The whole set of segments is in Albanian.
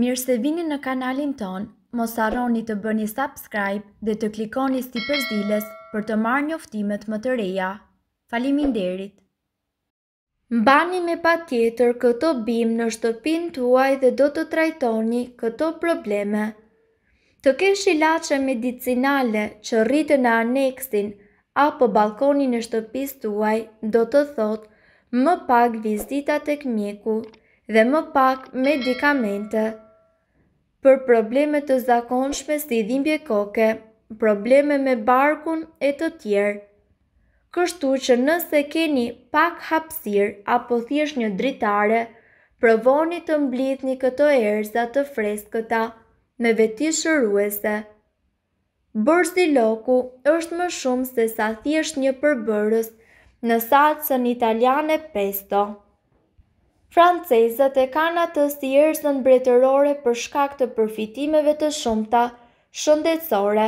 Mirë se vini në kanalin ton, mos arroni të bëni subscribe dhe të klikoni sti përzdiles për të marrë njoftimet më të reja. Falimin derit! Mbani me pa tjetër këto bim në shtëpin tuaj dhe do të trajtoni këto probleme. Të kesh i lache medicinale që rritë në aneksin apo balkonin e shtëpis tuaj do të thotë më pak vizitat e këmjeku të dhe më pak medikamente. Për probleme të zakonshme si dhimbje koke, probleme me barkun e të tjerë. Kështu që nëse keni pak hapsir apo thjesht një dritare, provoni të mblidhni këto erza të freskëta me veti shëruese. Bërzi loku është më shumë se sa thjesht një përbërës në salcën italiane pesto. Francezët e kanë atë stjersën bretërore për shkak të përfitimeve të shumëta, shëndetsore.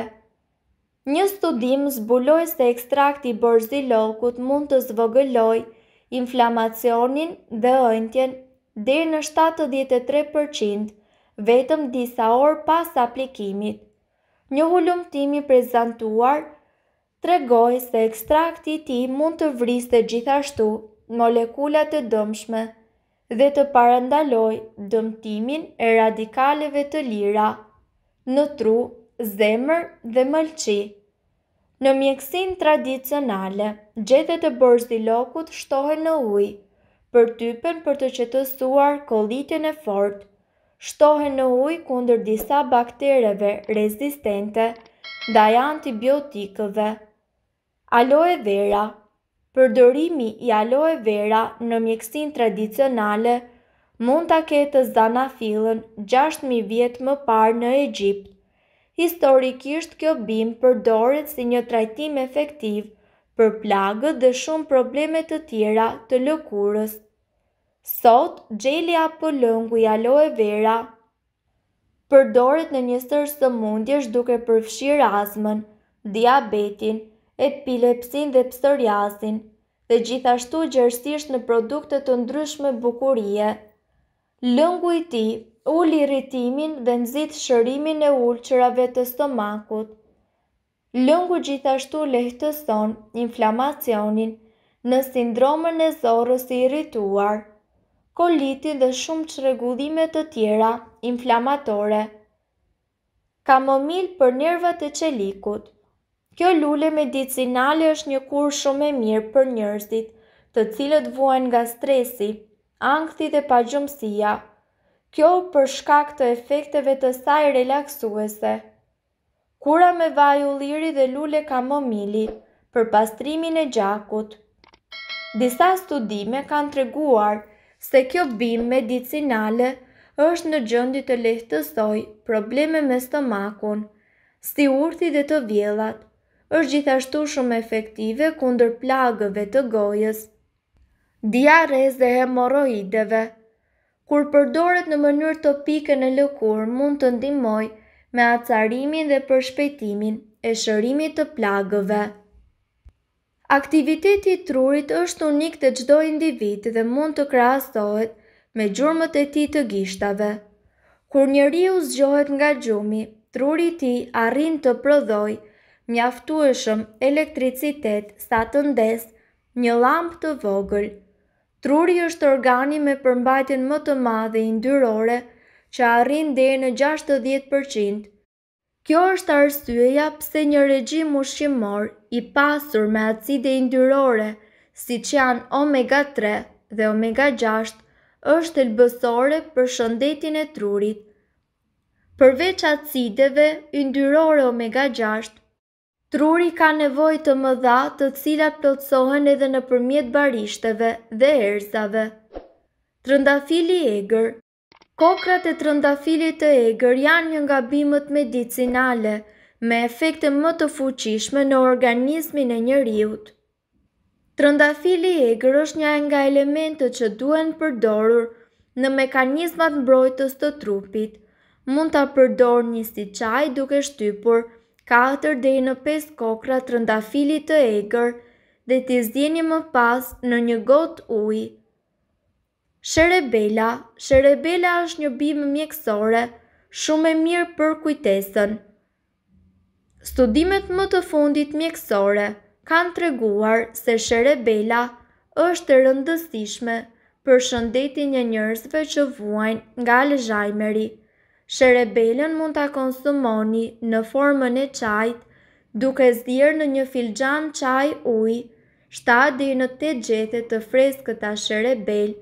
Një studim zbuloj se ekstrakti bërzi lokut mund të zvogëlloj inflamacionin dhe ëntjen dhe në 73% vetëm disa orë pas aplikimit. Një hullumtimi prezentuar të regoj se ekstrakti ti mund të vriste gjithashtu molekullat e dëmshme dhe të parandaloj dëmtimin e radikaleve të lira në tru, zemër dhe mëlqi. Në mjekësin tradicionale, gjethet të borzilokut shtohen në ujë, për typen për të qetësuar kolitjen e fort, shtohen në ujë kundër disa baktereve rezistente, dhe antibiotikëve. Aloe vera, përdorimi i aloe vera në mjekësin tradicionale mund të ketë zana filën 6.000 vjetë më parë në Egjipt. Historikisht kjo bim përdoret si një trajtim efektiv për plagët dhe shumë problemet të tjera të lëkurës. Sot, gjeli apo lëngu i aloe vera përdoret në një sërë së mundjesh duke përfshirë azmën, diabetin, epilepsin dhe psoriasin, dhe gjithashtu gjërësisht në produkte të ndryshme bukurie. Lëngu i ti, ull rritimin dhe nëzit shërimin e ullqërave të stomakut. Lëngu gjithashtu lehtëson inflamacionin në sindromën e zorës i rrituar, kolitin dhe shumë qregullimet të tjera inflamatore. Kamomil për nervat e qelikut Kjo lule medicinale është një kur shumë e mirë për njërzit, të cilët vuajnë nga stresi, angthi dhe pagjumësia. Kjo për shkak të efekteve të saj relaksuese. Kura me vaj u liri dhe lule kamomili për pastrimin e gjakut. Disa studime kanë treguar se kjo bim medicinale është në gjëndi të lehtësoj probleme me stomakun, si urti dhe të vjellat është gjithashtu shumë efektive kundër plagëve të gojës. Diarez dhe hemoroideve Kur përdoret në mënyrë topike në lëkur, mund të ndimoj me acarimin dhe përshpejtimin e shërimit të plagëve. Aktiviteti i trurit është unik te çdo individ dhe mund të krahasohet me gjurmët e tij të gishtave. Kur njeriu zgjohet nga gjumi, truri i ti tij arrin të prodhojë mjaftueshëm elektricitet sa të ndes një lampë të vogël. Truri është organi me përmbajtjen më të madhe yndyrore që arrin deri në 60%. Kjo është arsyeja pse një regjim ushqimor i pasur me acide yndyrore, siç janë omega 3 dhe omega 6, është elbësore për shëndetin e trurit. Përveç acideve yndyrore omega 6, Truri ka nevoj të më dha të cilat plotsohen edhe në përmjet barishteve dhe erzave. Trëndafili egrë Kokrat e trëndafilit të egrë janë një nga bimët medicinale, me efekte më të fuqishme në organizmin e njëriut. Trëndafili egrë është një nga elementët që duen përdorur në mekanizmat mbrojtës të trupit, mund të përdor një si qaj duke shtypur 4 dhe në 5 kokra të rëndafilit të egrë dhe t'i zdjeni më pas në një gotë uj. Sherebella Sherebella është një bimë mjekësore, shumë e mirë për kujtesën. Studimet më të fundit mjekësore kanë treguar se Sherebella është e rëndësishme për shëndetin e njërzve që vuajnë nga lezhajmeri. Sherebelën mund ta konsumoni në formën e çajit, duke zdirë në një filxhan çaj ujë 7 deri në 8 gjethe të freskëta të sherebel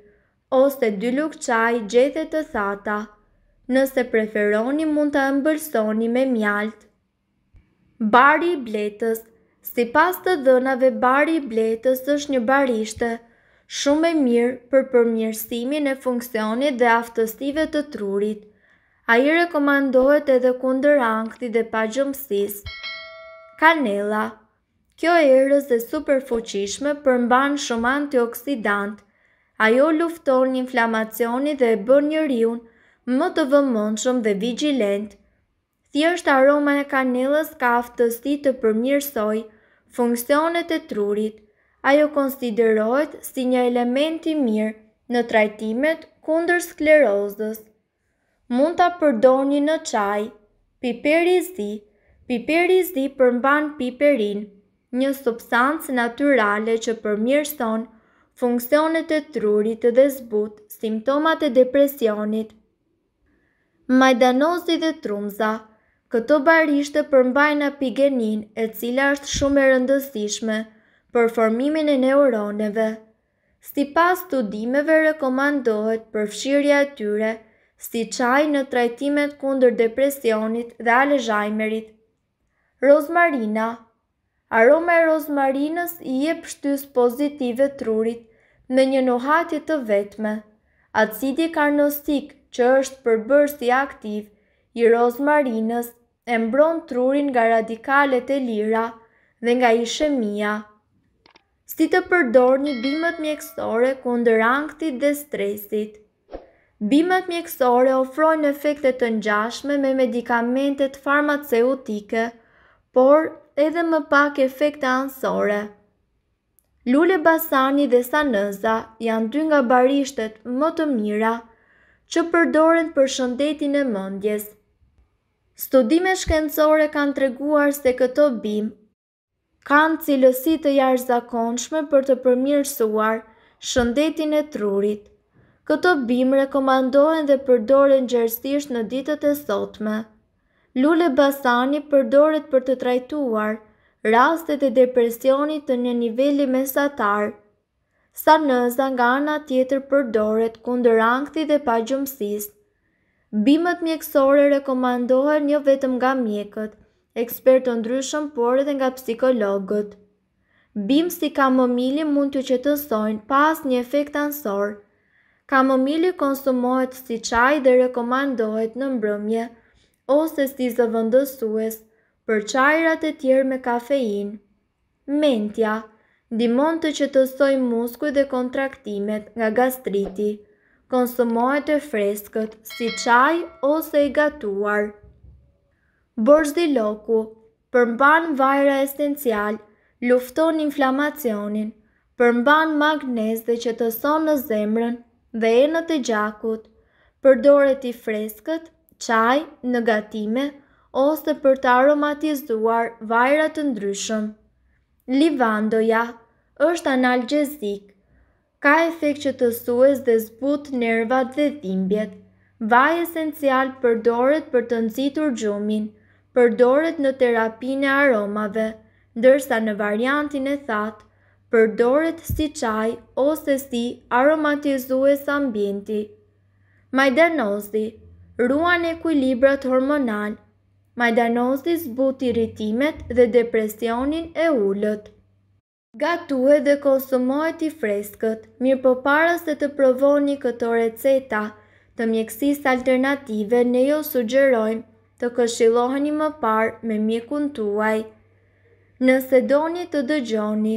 ose 2 lugë qaj gjethe të thata. Nëse preferoni mund të ëmbëlsoni me mjalt. Bari i bletës Si pas të dhënave bari i bletës është një barishte, shumë e mirë për përmjërsimin e funksionit dhe aftësive të trurit. A i rekomandohet edhe kunder angti dhe pa gjëmsis. Kanela Kjo e rëz dhe super fuqishme përmban shumë antioksidant. Ajo lufton një inflamacioni dhe e bën një riun më të shumë dhe vigilent. Thjesht aroma e kanelës ka aftësi të përmirësoj funksionet e trurit. Ajo konsiderohet si një element i mirë në trajtimet kundër sklerozës mund të përdorni në qaj, piperi zdi, piperi zdi përmban piperin, një substancë naturale që përmjërson funksionet e trurit dhe zbut simptomat e depresionit. Majdanozi dhe trumza Këto barishtë përmbajnë apigenin e cila është shumë e rëndësishme për formimin e neuroneve. Si pas studimeve rekomandohet përfshirja e tyre, si qaj në trajtimet kunder depresionit dhe alëzhajmerit. Rozmarina Aroma e rozmarinës i e pështys pozitive trurit me një nuhatje të vetme. Acidi karnostik që është përbërës i aktiv i rozmarinës e mbron trurin nga radikalet e lira dhe nga ishemia. Si të përdor një bimët mjekësore kundër anktit dhe stresit. Bimet mjekësore ofrojnë efektet të njashme me medikamentet farmaceutike, por edhe më pak efekte ansore. Lule Basani dhe Sanëza janë dy nga barishtet më të mira që përdoren për shëndetin e mëndjes. Studime shkencore kanë treguar se këto bim kanë cilësi të jarë zakonshme për të përmirësuar shëndetin e trurit këto bim rekomandohen dhe përdoren gjerësisht në ditët e sotme. Lule Basani përdoret për të trajtuar rastet e depresionit të një nivelli mesatar. Sanëza nga ana tjetër përdoret kundër ankthit dhe pa gjumësis. Bimët mjekësore rekomandohen jo vetëm nga mjekët, ekspertë të ndryshëm, por edhe nga psikologët. Bimë si kamomili mund të qetësojnë pas një efekt ansorë, Kamomili konsumohet si qaj dhe rekomandohet në mbrëmje, ose si zëvëndësues për qajrat e tjerë me kafein. Mentja, dimon të që të soj muskuj dhe kontraktimet nga gastriti, konsumohet e freskët si qaj ose i gatuar. Borshdi loku, përmban vajra esencial, lufton inflamacionin, përmban magnez dhe që të son në zemrën, dhe enët e gjakut, përdoret i freskët, qaj, në gatime, ose për të aromatizuar vajrat të ndryshëm. Livandoja është analgjezik, ka efekt që të sues dhe zbut nervat dhe dhimbjet. Vaj esencial përdoret për të nëzitur gjumin, përdoret në e aromave, ndërsa në variantin e thatë, përdoret si qaj ose si aromatizues ambienti. Majdanozi, ruan e kujlibrat hormonal. Majdanozi zbuti rritimet dhe depresionin e ullët. Gatue dhe konsumohet i freskët, mirë po para se të provoni këto receta të mjekësis alternative ne jo sugjerojmë të këshilohen më parë me mjekun tuaj. Nëse doni të dëgjoni,